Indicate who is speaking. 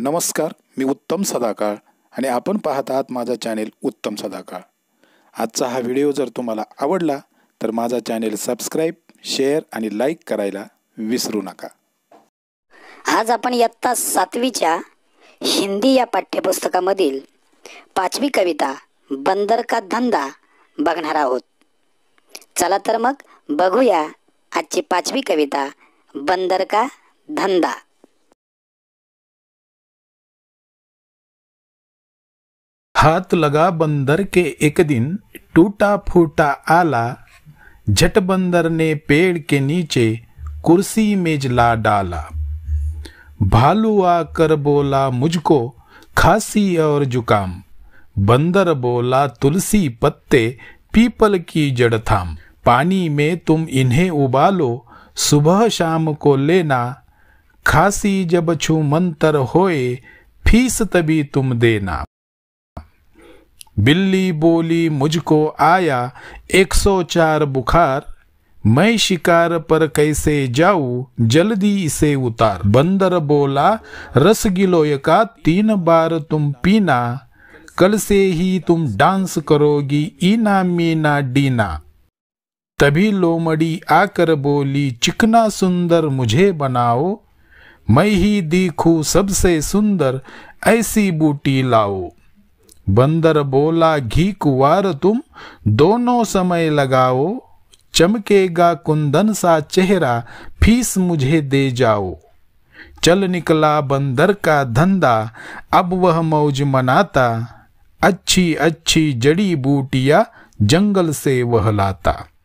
Speaker 1: नमस्कार मी उत्तम सदाकाळ आणि आपण पाहत आहात माझा चॅनेल उत्तम सदाकाळ आजचा हा व्हिडिओ जर तुम्हाला आवडला तर माझा चॅनेल सबस्क्राईब शेअर आणि लाईक करायला विसरू नका
Speaker 2: आज आपण इयत्ता सातवीच्या हिंदी या पाठ्यपुस्तकामधील पाचवी कविता बंदर का धंदा बघणार आहोत चला तर मग बघूया आजची पाचवी कविता बंदर का धंदा
Speaker 1: हाथ लगा बंदर के एक दिन टूटा फूटा आला झट बंदर ने पेड़ के नीचे कुर्सी मेज ला डाला भालू आकर बोला मुझको खांसी और जुकाम बंदर बोला तुलसी पत्ते पीपल की जड़ थाम पानी में तुम इन्हें उबालो सुबह शाम को लेना खांसी जब छू मंतर होए फीस तभी तुम देना बिल्ली बोली मुझको आया 104 बुखार मैं शिकार पर कैसे जाऊं जल्दी इसे उतार बंदर बोला रस गिलोय का तीन बार तुम पीना कल से ही तुम डांस करोगी ईना मीना डीना तभी लोमड़ी आकर बोली चिकना सुंदर मुझे बनाओ मैं ही दिखू सबसे सुंदर ऐसी बूटी लाओ बंदर बोला घी कुवार तुम दोनों समय लगाओ चमकेगा कुंदन सा चेहरा फीस मुझे दे जाओ चल निकला बंदर का धंधा अब वह मौज मनाता अच्छी अच्छी जड़ी बूटिया जंगल से वह लाता